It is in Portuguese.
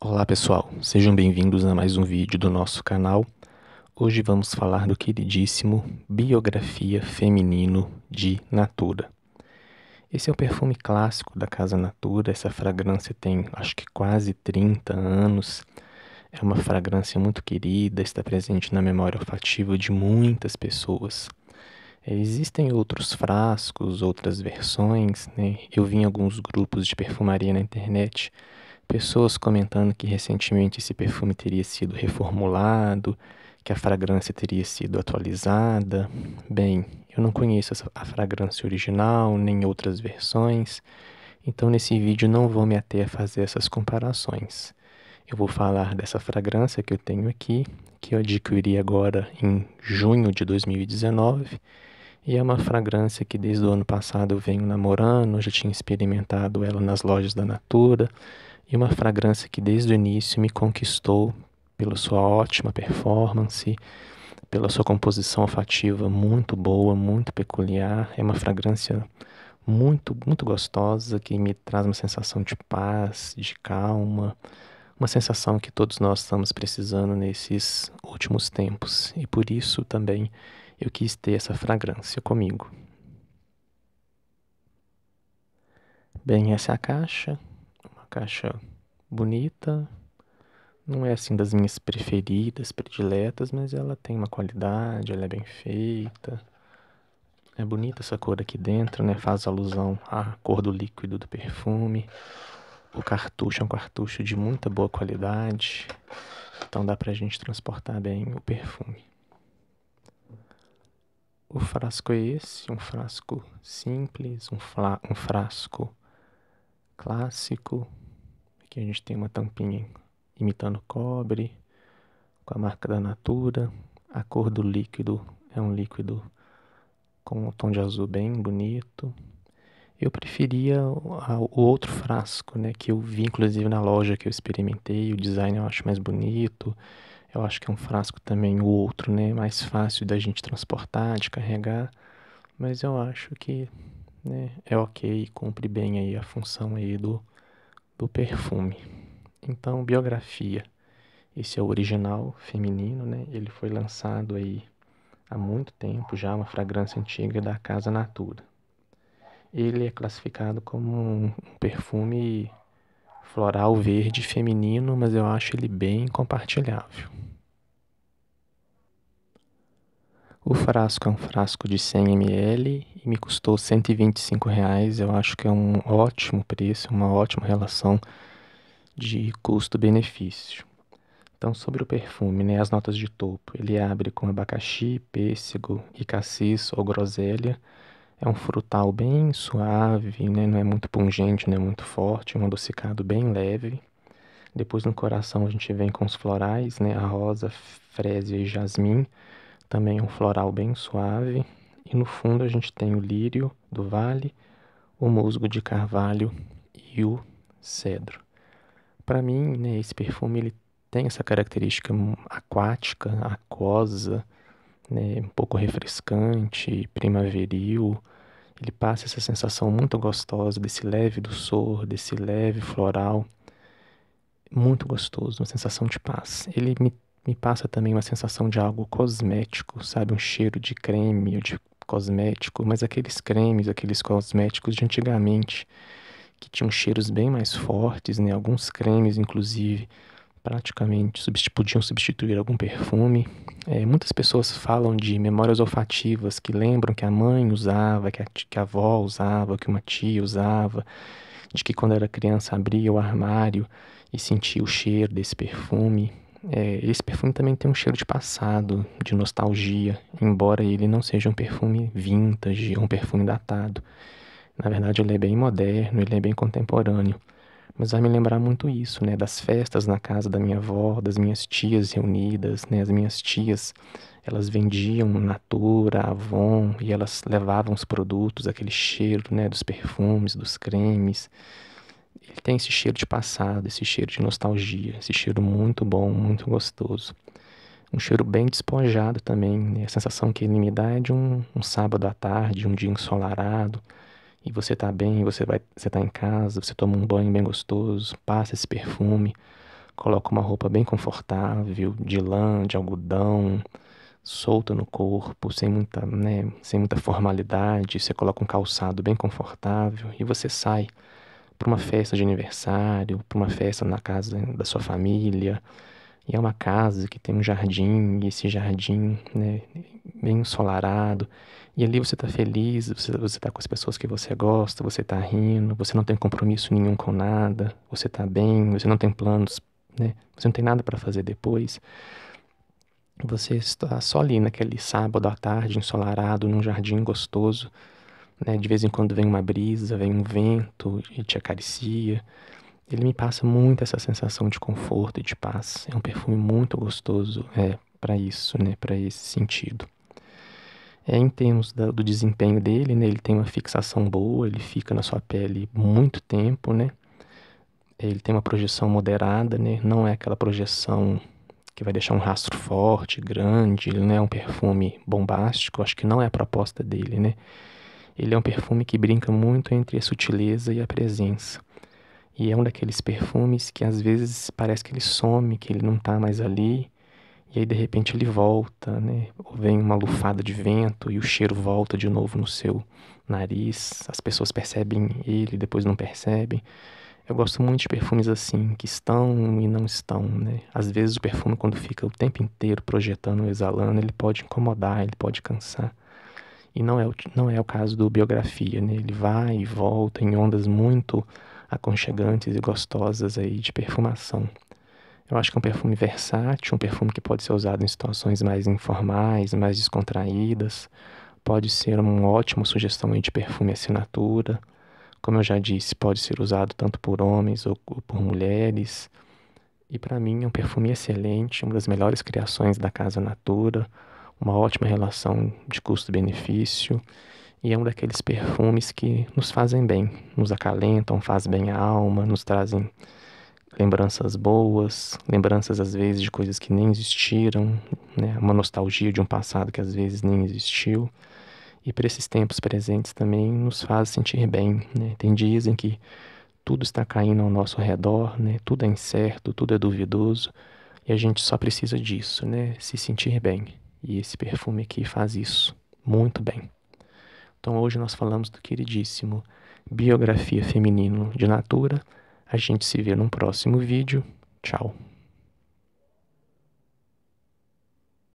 Olá pessoal, sejam bem-vindos a mais um vídeo do nosso canal. Hoje vamos falar do queridíssimo Biografia Feminino de Natura. Esse é um perfume clássico da Casa Natura, essa fragrância tem acho que quase 30 anos. É uma fragrância muito querida, está presente na memória olfativa de muitas pessoas. É, existem outros frascos, outras versões, né? Eu vi em alguns grupos de perfumaria na internet Pessoas comentando que recentemente esse perfume teria sido reformulado, que a fragrância teria sido atualizada. Bem, eu não conheço a fragrância original nem outras versões, então nesse vídeo não vou me ater a fazer essas comparações. Eu vou falar dessa fragrância que eu tenho aqui, que eu adquiri agora em junho de 2019. E é uma fragrância que desde o ano passado eu venho namorando, já tinha experimentado ela nas lojas da Natura, e uma fragrância que desde o início me conquistou pela sua ótima performance, pela sua composição olfativa muito boa, muito peculiar. É uma fragrância muito, muito gostosa que me traz uma sensação de paz, de calma, uma sensação que todos nós estamos precisando nesses últimos tempos. E por isso também eu quis ter essa fragrância comigo. Bem, essa é a caixa caixa bonita. Não é assim das minhas preferidas, prediletas, mas ela tem uma qualidade, ela é bem feita. É bonita essa cor aqui dentro, né? Faz alusão à cor do líquido do perfume. O cartucho é um cartucho de muita boa qualidade. Então dá pra gente transportar bem o perfume. O frasco é esse, um frasco simples, um, um frasco clássico. Aqui a gente tem uma tampinha imitando cobre, com a marca da Natura. A cor do líquido é um líquido com um tom de azul bem bonito. Eu preferia o outro frasco, né, que eu vi inclusive na loja que eu experimentei, o design eu acho mais bonito. Eu acho que é um frasco também o outro, né, mais fácil da gente transportar, de carregar, mas eu acho que né, é ok, cumpre bem aí a função aí do, do perfume. Então, biografia. Esse é o original feminino, né? Ele foi lançado aí há muito tempo já, uma fragrância antiga da Casa Natura. Ele é classificado como um perfume floral verde feminino, mas eu acho ele bem compartilhável. O frasco é um frasco de 100 ml e me custou 125 reais. Eu acho que é um ótimo preço, uma ótima relação de custo-benefício. Então, sobre o perfume, né, as notas de topo. Ele abre com abacaxi, pêssego e cassis ou groselha. É um frutal bem suave, né, não é muito pungente, não é muito forte, um adocicado bem leve. Depois, no coração, a gente vem com os florais, né, a rosa, frésia e jasmim também um floral bem suave. E no fundo a gente tem o lírio do vale, o musgo de carvalho e o cedro. Para mim, né, esse perfume ele tem essa característica aquática, aquosa, né, um pouco refrescante, primaveril. Ele passa essa sensação muito gostosa desse leve do sor, desse leve floral. Muito gostoso, uma sensação de paz. Ele me me passa também uma sensação de algo cosmético, sabe? Um cheiro de creme ou de cosmético, mas aqueles cremes, aqueles cosméticos de antigamente, que tinham cheiros bem mais fortes, né? Alguns cremes, inclusive, praticamente substitu podiam substituir algum perfume. É, muitas pessoas falam de memórias olfativas que lembram que a mãe usava, que a, que a avó usava, que uma tia usava, de que quando era criança abria o armário e sentia o cheiro desse perfume. É, esse perfume também tem um cheiro de passado, de nostalgia, embora ele não seja um perfume vintage, é um perfume datado. Na verdade, ele é bem moderno, ele é bem contemporâneo. Mas vai me lembrar muito isso, né? Das festas na casa da minha avó, das minhas tias reunidas, né? As minhas tias, elas vendiam Natura, Avon, e elas levavam os produtos, aquele cheiro, né? Dos perfumes, dos cremes. Ele tem esse cheiro de passado, esse cheiro de nostalgia, esse cheiro muito bom, muito gostoso. Um cheiro bem despojado também. Né? A sensação que ele me dá é de um, um sábado à tarde, um dia ensolarado. E você tá bem, você vai, você tá em casa, você toma um banho bem gostoso, passa esse perfume, coloca uma roupa bem confortável, de lã, de algodão, solta no corpo, sem muita, né, sem muita formalidade, você coloca um calçado bem confortável e você sai para uma festa de aniversário, para uma festa na casa da sua família. E é uma casa que tem um jardim, e esse jardim né, bem ensolarado. E ali você está feliz, você está com as pessoas que você gosta, você está rindo, você não tem compromisso nenhum com nada, você está bem, você não tem planos, né, você não tem nada para fazer depois. Você está só ali naquele sábado à tarde, ensolarado, num jardim gostoso. Né? De vez em quando vem uma brisa, vem um vento e te acaricia. Ele me passa muito essa sensação de conforto e de paz. É um perfume muito gostoso é, para isso, né? para esse sentido. É, em termos da, do desempenho dele, né? ele tem uma fixação boa, ele fica na sua pele muito tempo, né? Ele tem uma projeção moderada, né? Não é aquela projeção que vai deixar um rastro forte, grande, ele não é um perfume bombástico, acho que não é a proposta dele, né? Ele é um perfume que brinca muito entre a sutileza e a presença. E é um daqueles perfumes que às vezes parece que ele some, que ele não está mais ali, e aí de repente ele volta, né? Ou vem uma lufada de vento e o cheiro volta de novo no seu nariz. As pessoas percebem ele, depois não percebem. Eu gosto muito de perfumes assim, que estão e não estão, né? Às vezes o perfume quando fica o tempo inteiro projetando, exalando, ele pode incomodar, ele pode cansar. E não é, o, não é o caso do Biografia, né? Ele vai e volta em ondas muito aconchegantes e gostosas aí de perfumação. Eu acho que é um perfume versátil, um perfume que pode ser usado em situações mais informais, mais descontraídas. Pode ser uma ótima sugestão aí de perfume assinatura. Como eu já disse, pode ser usado tanto por homens ou por mulheres. E para mim é um perfume excelente, uma das melhores criações da Casa Natura uma ótima relação de custo-benefício e é um daqueles perfumes que nos fazem bem, nos acalentam, faz bem a alma, nos trazem lembranças boas, lembranças às vezes de coisas que nem existiram, né? uma nostalgia de um passado que às vezes nem existiu. E para esses tempos presentes também nos faz sentir bem. Né? Tem dias em que tudo está caindo ao nosso redor, né? tudo é incerto, tudo é duvidoso, e a gente só precisa disso, né? se sentir bem. E esse perfume aqui faz isso muito bem. Então hoje nós falamos do queridíssimo Biografia Feminino de Natura. A gente se vê num próximo vídeo. Tchau.